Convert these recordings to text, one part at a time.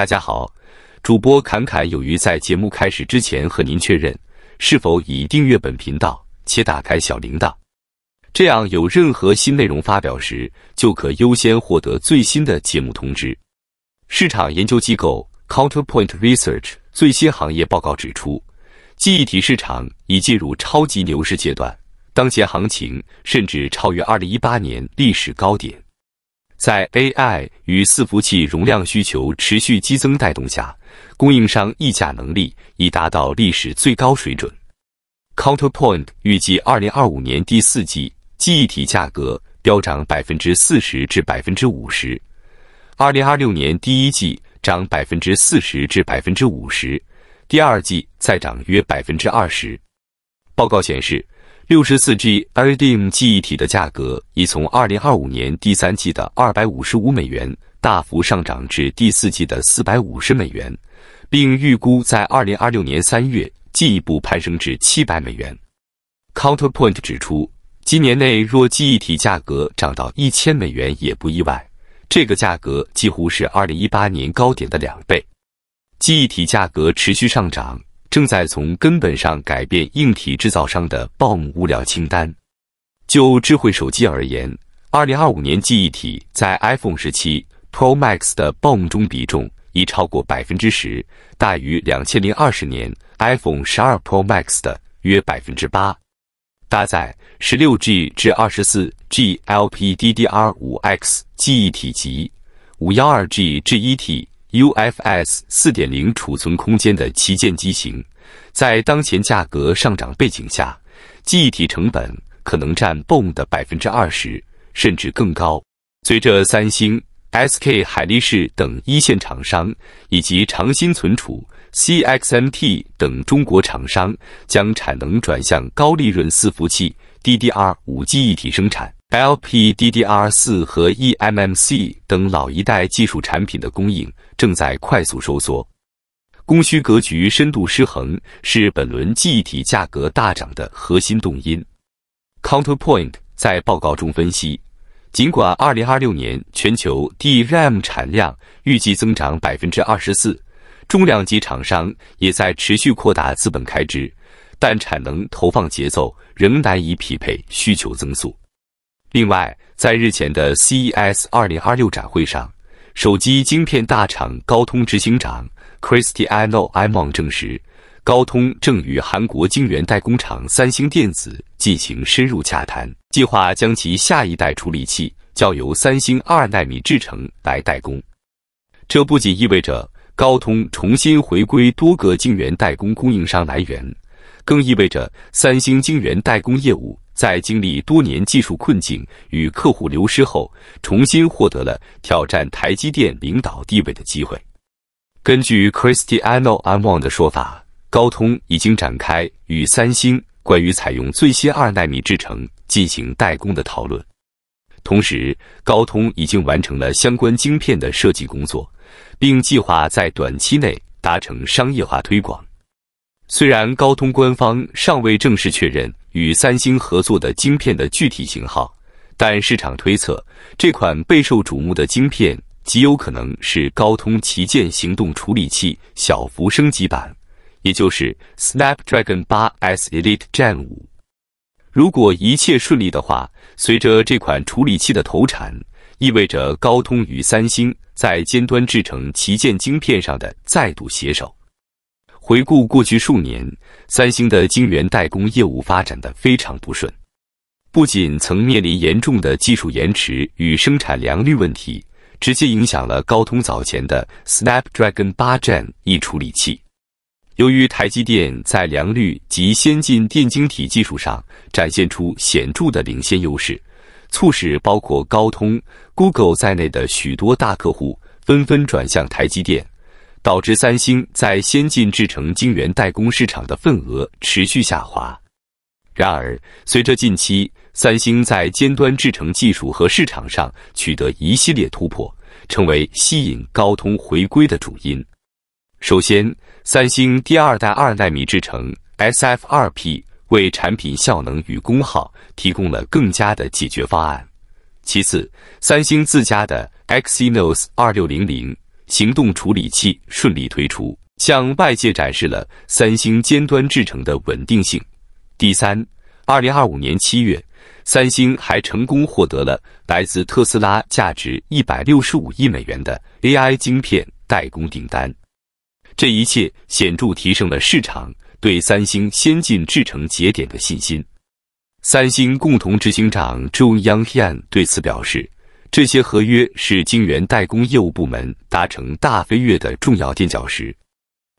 大家好，主播侃侃有余在节目开始之前和您确认，是否已订阅本频道且打开小铃铛？这样有任何新内容发表时，就可优先获得最新的节目通知。市场研究机构 Counterpoint Research 最新行业报告指出，记忆体市场已进入超级牛市阶段，当前行情甚至超越二零一八年历史高点。在 AI 与伺服器容量需求持续激增带动下，供应商议价能力已达到历史最高水准。Counterpoint 预计，2025年第四季记忆体价格飙涨百分之四十至百分之五十，2026年第一季涨百分之四十至百分之五十，第二季再涨约百分之二十。报告显示。六十四 G RDIMM 记忆体的价格已从二零二五年第三季的二百五十五美元大幅上涨至第四季的四百五十美元，并预估在二零二六年三月进一步攀升至七百美元。Counterpoint 指出，今年内若记忆体价格涨到一千美元也不意外，这个价格几乎是二零一八年高点的两倍。记忆体价格持续上涨。正在从根本上改变硬体制造商的 b o m 物料清单。就智慧手机而言，二零二五年记忆体在 iPhone 十七 Pro Max 的 b o m 中比重已超过百分之十，大于两千零二十年 iPhone 十二 Pro Max 的约百分之八。搭载十六 G 至二十四 G LPDDR 五 X 记忆体及五幺二 G 至一 T。UFS 4.0存储空间的旗舰机型，在当前价格上涨背景下，记忆体成本可能占 BOM 的百分之二十，甚至更高。随着三星、SK 海力士等一线厂商，以及长鑫存储、CXMT 等中国厂商将产能转向高利润伺服器。DDR 五记忆体生产，LPDDR 四和 EMMC 等老一代技术产品的供应正在快速收缩，供需格局深度失衡是本轮记忆体价格大涨的核心动因。Counterpoint 在报告中分析，尽管2026年全球 DRAM 产量预计增长24%，重量级厂商也在持续扩大资本开支。但产能投放节奏仍难以匹配需求增速。另外，在日前的 CES 二零二六展会上，手机晶片大厂高通执行长 Cristiano a m o n 证实，高通正与韩国晶圆代工厂三星电子进行深入洽谈，计划将其下一代处理器交由三星二纳米制程来代工。这不仅意味着高通重新回归多个晶圆代工供应商来源。更意味着三星晶圆代工业务在经历多年技术困境与客户流失后，重新获得了挑战台积电领导地位的机会。根据 Cristiano a n w o n 的说法，高通已经展开与三星关于采用最新二纳米制程进行代工的讨论，同时高通已经完成了相关晶片的设计工作，并计划在短期内达成商业化推广。虽然高通官方尚未正式确认与三星合作的晶片的具体型号，但市场推测，这款备受瞩目的晶片极有可能是高通旗舰行动处理器小幅升级版，也就是 Snapdragon 8s Elite Gen 5。如果一切顺利的话，随着这款处理器的投产，意味着高通与三星在尖端制成旗舰晶片上的再度携手。回顾过去数年，三星的晶圆代工业务发展的非常不顺，不仅曾面临严重的技术延迟与生产良率问题，直接影响了高通早前的 Snapdragon 八 Gen 一处理器。由于台积电在良率及先进电晶体技术上展现出显著的领先优势，促使包括高通、Google 在内的许多大客户纷纷转向台积电。导致三星在先进制程晶圆代工市场的份额持续下滑。然而，随着近期三星在尖端制程技术和市场上取得一系列突破，成为吸引高通回归的主因。首先，三星第二代二纳米制程 SF2P 为产品效能与功耗提供了更加的解决方案。其次，三星自家的 Exynos 二六零零。行动处理器顺利推出，向外界展示了三星尖端制程的稳定性。第三，二零二五年七月，三星还成功获得了来自特斯拉价值一百六十五亿美元的 AI 晶片代工订单。这一切显著提升了市场对三星先进制程节点的信心。三星共同执行长 Yanghian 对此表示。这些合约是晶圆代工业务部门达成大飞跃的重要垫脚石。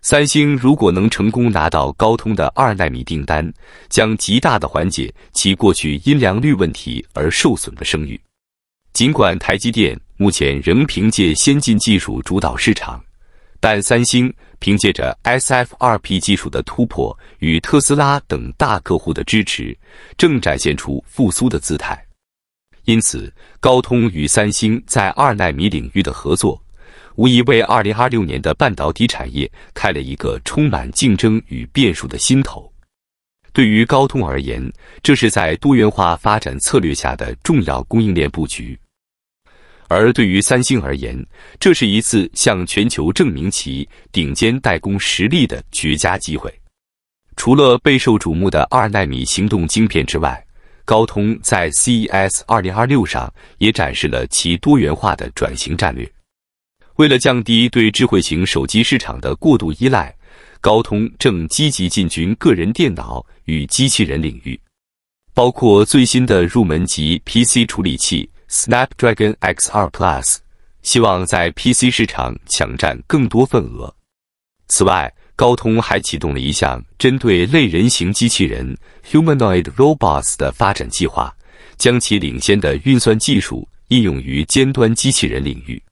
三星如果能成功拿到高通的二纳米订单，将极大的缓解其过去因良率问题而受损的声誉。尽管台积电目前仍凭借先进技术主导市场，但三星凭借着 SF2P 技术的突破与特斯拉等大客户的支持，正展现出复苏的姿态。因此，高通与三星在二纳米领域的合作，无疑为二零二六年的半导体产业开了一个充满竞争与变数的新头。对于高通而言，这是在多元化发展策略下的重要供应链布局；而对于三星而言，这是一次向全球证明其顶尖代工实力的绝佳机会。除了备受瞩目的二纳米行动晶片之外，高通在 CES 2026上也展示了其多元化的转型战略。为了降低对智慧型手机市场的过度依赖，高通正积极进军个人电脑与机器人领域，包括最新的入门级 PC 处理器 Snapdragon X2 Plus，希望在 PC 市场抢占更多份额。此外，高通还启动了一项针对类人形机器人 （humanoid robots） 的发展计划，将其领先的运算技术应用于尖端机器人领域。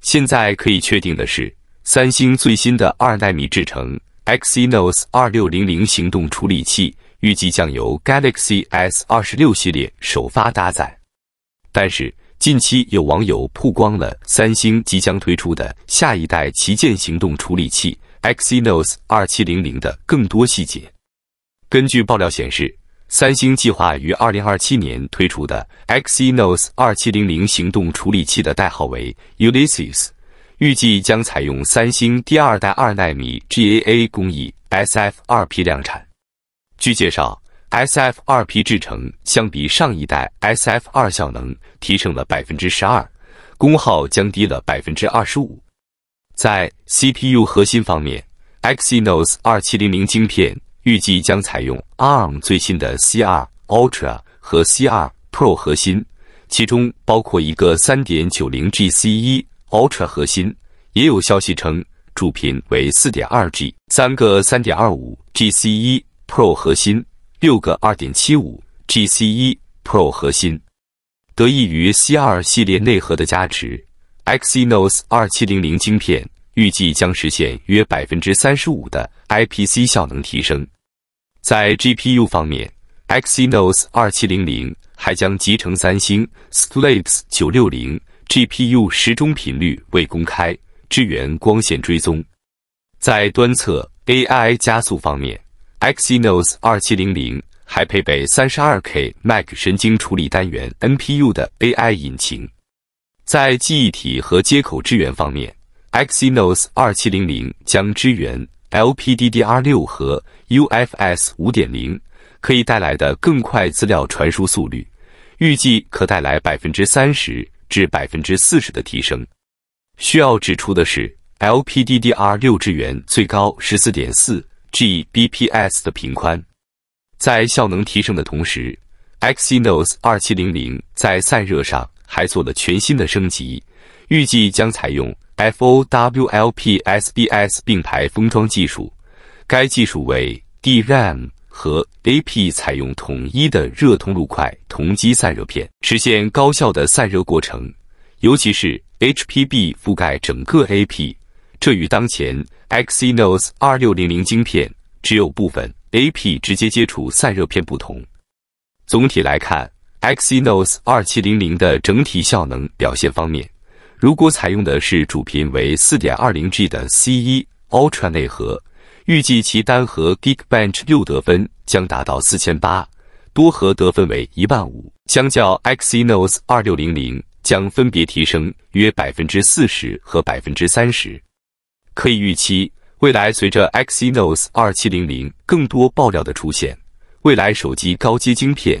现在可以确定的是，三星最新的二纳米制程 Exynos 二六零零行动处理器预计将由 Galaxy S 二十六系列首发搭载。但是，近期有网友曝光了三星即将推出的下一代旗舰行动处理器。Exynos 2700的更多细节。根据爆料显示，三星计划于2027年推出的 Exynos 2700行动处理器的代号为 Ulysses，预计将采用三星第二代2纳米 GAA 工艺 SF2P 量产。据介绍，SF2P 制程相比上一代 SF2，效能提升了12%，功耗降低了25%。在 CPU 核心方面，Exynos 2700晶片预计将采用 ARM 最新的 C2 Ultra 和 C2 Pro 核心，其中包括一个3.90 GC1 Ultra 核心，也有消息称主频为 4.2G，三个3.25 GC1 Pro 核心，六个2.75 GC1 Pro 核心，得益于 C2 系列内核的加持。Exynos 2700晶片预计将实现约百分之三十五的 IPC 效能提升。在 GPU 方面，Exynos 2700还将集成三星 Slaves 960 GPU，时钟频率未公开，支援光线追踪。在端侧 AI 加速方面，Exynos 2700还配备 32K Mac 神经处理单元 NPU 的 AI 引擎。在记忆体和接口支援方面，Exynos 2700将支援 LPDDR6 和 UFS 5.0，可以带来的更快资料传输速率，预计可带来百分之三十至百分之四十的提升。需要指出的是，LPDDR6 支援最高十四点四 Gbps 的频宽，在效能提升的同时，Exynos 2700在散热上。还做了全新的升级，预计将采用 FOWLP SBS 并排封装技术。该技术为 DRAM 和 AP 采用统一的热通路块同基散热片，实现高效的散热过程。尤其是 HPB 覆盖整个 AP，这与当前 Exynos 2600芯片只有部分 AP 直接接触散热片不同。总体来看。Exynos 2700的整体效能表现方面，如果采用的是主频为4 2 0 g 的 C1 Ultra 内核，预计其单核 Geekbench 六得分将达到4800，多核得分为15000，相较 Exynos 2600将分别提升约40%和30%。可以预期，未来随着 Exynos 2700更多爆料的出现，未来手机高阶晶片。